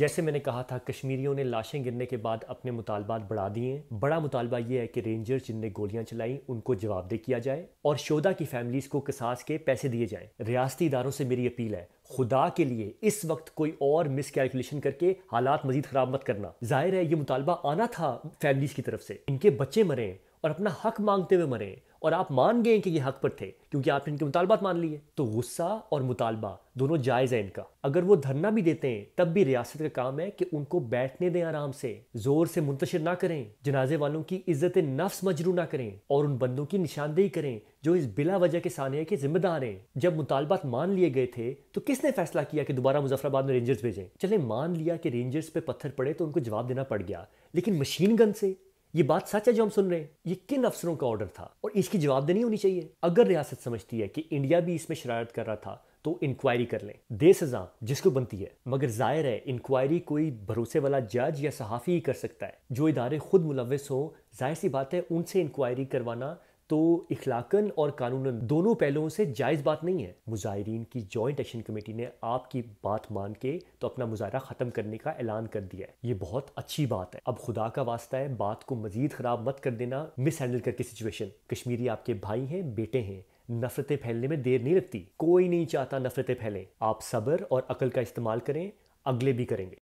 जैसे मैंने कहा था कश्मीरियों ने लाशें गिरने के बाद अपने मुतालबात बढ़ा दिए बड़ा मुतालबा यह है कि रेंजर्स जिनने गोलियां चलाई उनको जवाबदेह किया जाए और शोधा की फैमिलीज को कसास के पैसे दिए जाएं रियासती इदारों से मेरी अपील है खुदा के लिए इस वक्त कोई और मिसकैलकुलेशन करके हालात मजीद खराब मत करना जाहिर है ये मुतालबा आना था फैमिलीज की तरफ से इनके बच्चे मरे और अपना हक मांगते हुए मरे और आप मान गए कि ये हक पर थे क्योंकि आपने इनके मुतालबात मान लिए तो गुस्सा और मुतालबा दोनों जायज़ है इनका अगर वो धरना भी देते हैं तब भी रियासत का काम है कि उनको बैठने दें आराम से जोर से मुंतशिर ना करें जनाजे वालों की इज्जत नफ्स मजरू ना करें और उन बंदों की निशानदेही करें जो इस बिला वजह के सानिया के जिम्मेदार हैं जब मुतालबात मान लिए गए थे तो किस किसने फैसला किया कि दोबारा मुजफ्फराबाद में रेंजर्स भेजें चले मान लिया कि रेंजर्स पे पत्थर पड़े तो उनको जवाब देना पड़ गया लेकिन मशीन गन से ये बात सच है जो हम सुन रहे हैं ये किन अफसरों का ऑर्डर था और इसकी जवाबदेही होनी चाहिए अगर रियासत समझती है कि इंडिया भी इसमें शरारत कर रहा था तो इंक्वायरी कर लें दे सजा जिसको बनती है मगर जाहिर है इंक्वायरी कोई भरोसे वाला जज या सहाफ़ी ही कर सकता है जो इदारे खुद मुलविस हो जाहिर सी बात है उनसे इंक्वायरी करवाना तो इखलाकन और कानून दोनों पहलुओं से जायज़ बात नहीं है मुजाहरीन की जॉइंट एक्शन कमेटी ने आपकी बात मान के तो अपना मुजाहरा ख़त्म करने का ऐलान कर दिया है ये बहुत अच्छी बात है अब खुदा का वास्ता है बात को मजीद ख़राब मत कर देना मिस हैंडल करके सिचुएशन कश्मीरी आपके भाई हैं बेटे हैं नफरतें फैलने में देर नहीं लगती कोई नहीं चाहता नफरतें फैलें आप सब्र और अकल का इस्तेमाल करें अगले भी करेंगे